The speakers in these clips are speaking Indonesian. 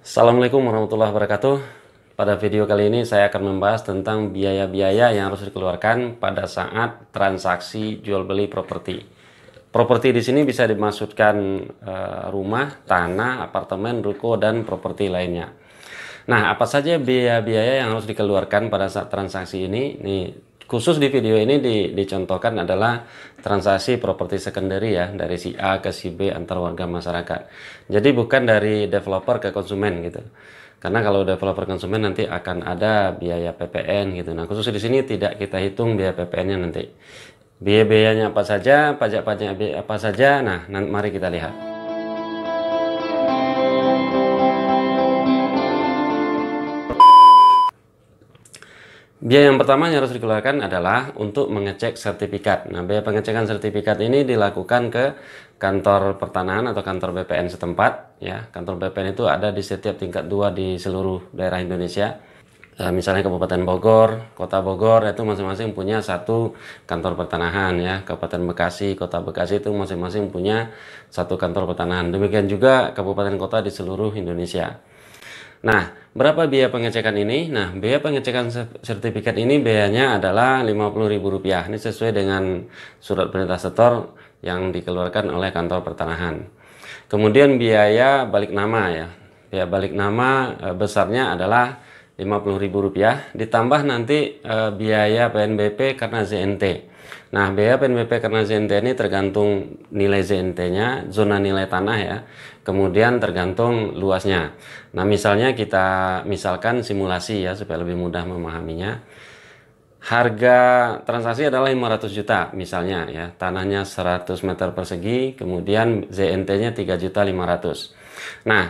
Assalamualaikum warahmatullahi wabarakatuh. Pada video kali ini saya akan membahas tentang biaya-biaya yang harus dikeluarkan pada saat transaksi jual beli properti. Properti di sini bisa dimaksudkan eh, rumah, tanah, apartemen, ruko dan properti lainnya. Nah, apa saja biaya-biaya yang harus dikeluarkan pada saat transaksi ini? Nih, khusus di video ini di, dicontohkan adalah transaksi properti secondary ya dari si A ke si B antar warga masyarakat. Jadi bukan dari developer ke konsumen gitu. Karena kalau developer konsumen nanti akan ada biaya PPN gitu. Nah, khusus di sini tidak kita hitung biaya PPN-nya nanti. Biaya-biayanya apa saja, pajak pajak apa saja. Nah, mari kita lihat. Biaya yang pertama yang harus dikeluarkan adalah untuk mengecek sertifikat. Nah, biaya pengecekan sertifikat ini dilakukan ke kantor pertanahan atau kantor BPN setempat. Ya, kantor BPN itu ada di setiap tingkat dua di seluruh daerah Indonesia. E, misalnya Kabupaten Bogor, Kota Bogor itu masing-masing punya satu kantor pertanahan ya. Kabupaten Bekasi, Kota Bekasi itu masing-masing punya satu kantor pertanahan. Demikian juga kabupaten kota di seluruh Indonesia. Nah, berapa biaya pengecekan ini? Nah, biaya pengecekan sertifikat ini biayanya adalah Rp50.000. Ini sesuai dengan surat perintah setor yang dikeluarkan oleh kantor pertanahan. Kemudian biaya balik nama ya. Biaya balik nama e, besarnya adalah Rp50.000 ditambah nanti e, biaya PNBP karena ZNT. Nah, biaya PNBP karena ZNT ini tergantung nilai ZNT-nya, zona nilai tanah ya. Kemudian tergantung luasnya. Nah, misalnya kita misalkan simulasi ya supaya lebih mudah memahaminya. Harga transaksi adalah 500 juta misalnya ya. Tanahnya 100 meter persegi, kemudian ZNT-nya 3.500. Nah,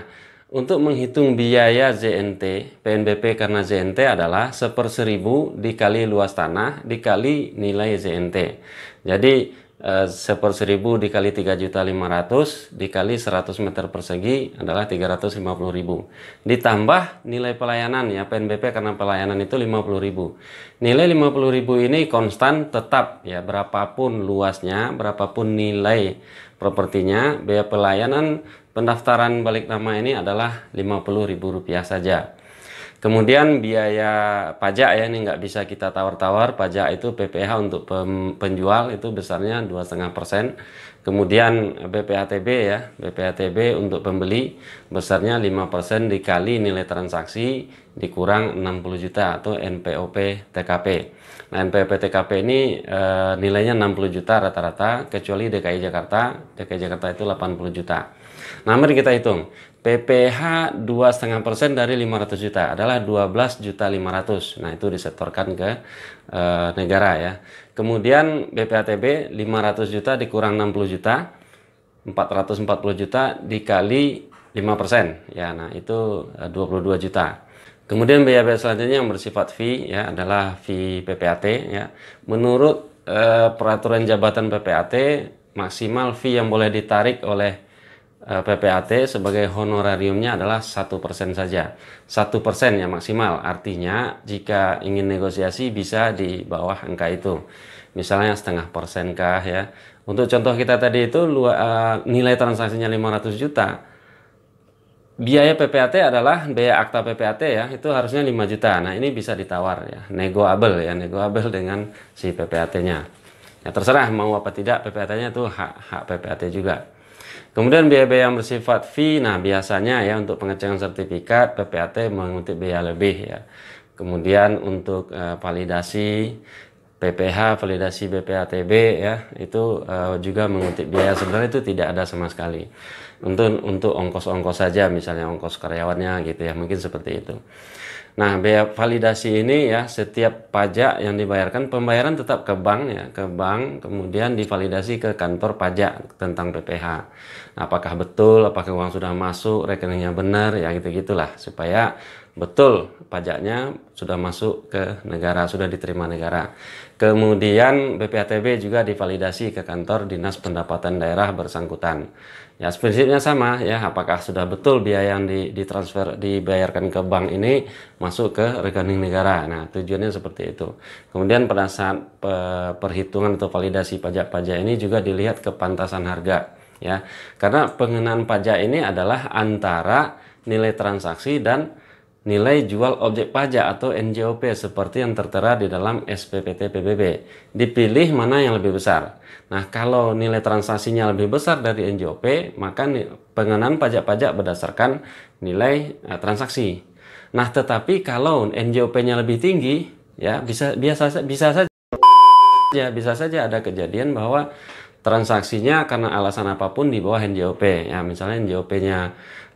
untuk menghitung biaya ZNT, PNBP karena ZNT adalah seper seribu dikali luas tanah dikali nilai ZNT. Jadi Eh, seper seribu dikali tiga juta lima ratus dikali seratus meter persegi adalah tiga ratus lima puluh ribu. ditambah nilai pelayanan ya PNBP karena pelayanan itu lima puluh ribu. nilai lima puluh ribu ini konstan tetap ya berapapun luasnya berapapun nilai propertinya biaya pelayanan pendaftaran balik nama ini adalah lima puluh ribu rupiah saja Kemudian biaya pajak ya ini nggak bisa kita tawar-tawar. Pajak itu PPH untuk penjual itu besarnya dua setengah persen. Kemudian BPATB eh, ya, BPATB untuk pembeli besarnya 5% dikali nilai transaksi dikurang 60 juta atau NPOP TKP. Nah, NPOP TKP ini e, nilainya 60 juta rata-rata kecuali DKI Jakarta, DKI Jakarta itu 80 juta. Nah, mari kita hitung. PPH 2,5% dari 500 juta adalah 12 juta 500. Nah, itu disetorkan ke e, negara ya. Kemudian BPATB 500 juta dikurang 60 juta 440 juta dikali 5%. Ya, nah itu 22 eh, juta. Kemudian biaya-biaya selanjutnya yang bersifat fee ya adalah fee PPAT ya. Menurut eh, peraturan jabatan PPAT maksimal fee yang boleh ditarik oleh Eh, PPAT sebagai honorariumnya adalah satu persen saja. Satu persen yang maksimal, artinya jika ingin negosiasi bisa di bawah angka itu. Misalnya setengah persen kah ya. Untuk contoh kita tadi itu eh, nilai transaksinya 500 juta. Biaya PPAT adalah biaya akta PPAT ya, itu harusnya 5 juta. Nah ini bisa ditawar ya, negoable ya, negoable dengan si PPAT-nya. Ya terserah mau apa tidak PPAT-nya itu hak, hak PPAT juga. Kemudian biaya-biaya yang bersifat fee, nah biasanya ya untuk pengecekan sertifikat PPAT mengutip biaya lebih ya. Kemudian untuk uh, validasi PPH validasi BPATB ya itu uh, juga mengutip biaya sebenarnya itu tidak ada sama sekali untuk untuk ongkos-ongkos saja misalnya ongkos karyawannya gitu ya mungkin seperti itu nah biaya validasi ini ya setiap pajak yang dibayarkan pembayaran tetap ke bank ya ke bank kemudian divalidasi ke kantor pajak tentang PPH apakah betul apakah uang sudah masuk rekeningnya benar ya gitu gitulah supaya betul pajaknya sudah masuk ke negara, sudah diterima negara. Kemudian BPATB juga divalidasi ke kantor Dinas Pendapatan Daerah bersangkutan. Ya, prinsipnya sama ya, apakah sudah betul biaya yang di, ditransfer dibayarkan ke bank ini masuk ke rekening negara. Nah, tujuannya seperti itu. Kemudian pada saat perhitungan atau validasi pajak-pajak ini juga dilihat kepantasan harga ya. Karena pengenaan pajak ini adalah antara nilai transaksi dan nilai jual objek pajak atau NJOP seperti yang tertera di dalam SPPT PBB. Dipilih mana yang lebih besar. Nah, kalau nilai transaksinya lebih besar dari NJOP, maka pengenaan pajak-pajak berdasarkan nilai uh, transaksi. Nah, tetapi kalau NJOP-nya lebih tinggi, ya bisa biasa bisa saja ya bisa saja ada kejadian bahwa transaksinya karena alasan apapun di bawah NJOP ya misalnya NJOP-nya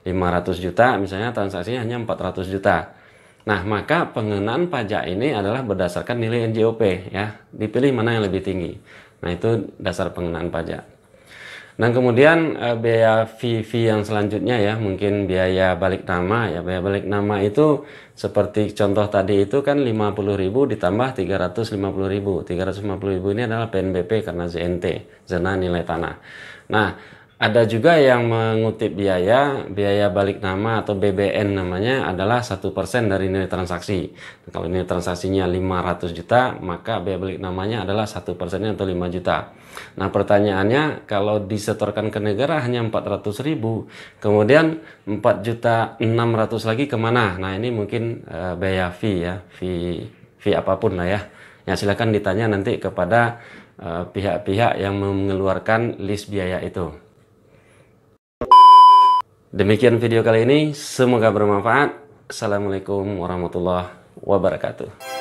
500 juta misalnya transaksinya hanya 400 juta nah maka pengenaan pajak ini adalah berdasarkan nilai NJOP ya dipilih mana yang lebih tinggi nah itu dasar pengenaan pajak Nah kemudian uh, biaya fee fee yang selanjutnya ya mungkin biaya balik nama ya biaya balik nama itu seperti contoh tadi itu kan 50.000 ditambah 350.000 350.000 ini adalah PNBP karena ZNT zona nilai tanah. Nah ada juga yang mengutip biaya, biaya balik nama atau BBN namanya adalah satu persen dari nilai transaksi. Kalau nilai transaksinya 500 juta, maka biaya balik namanya adalah satu persennya atau 5 juta. Nah pertanyaannya, kalau disetorkan ke negara hanya 400 ribu, kemudian 4 juta 600 lagi kemana? Nah ini mungkin uh, biaya fee ya, fee, fee apapun lah ya. Ya silahkan ditanya nanti kepada eh, pihak-pihak uh, pihak -pihak yang mengeluarkan list biaya itu. Demikian video kali ini, semoga bermanfaat. Assalamualaikum warahmatullahi wabarakatuh.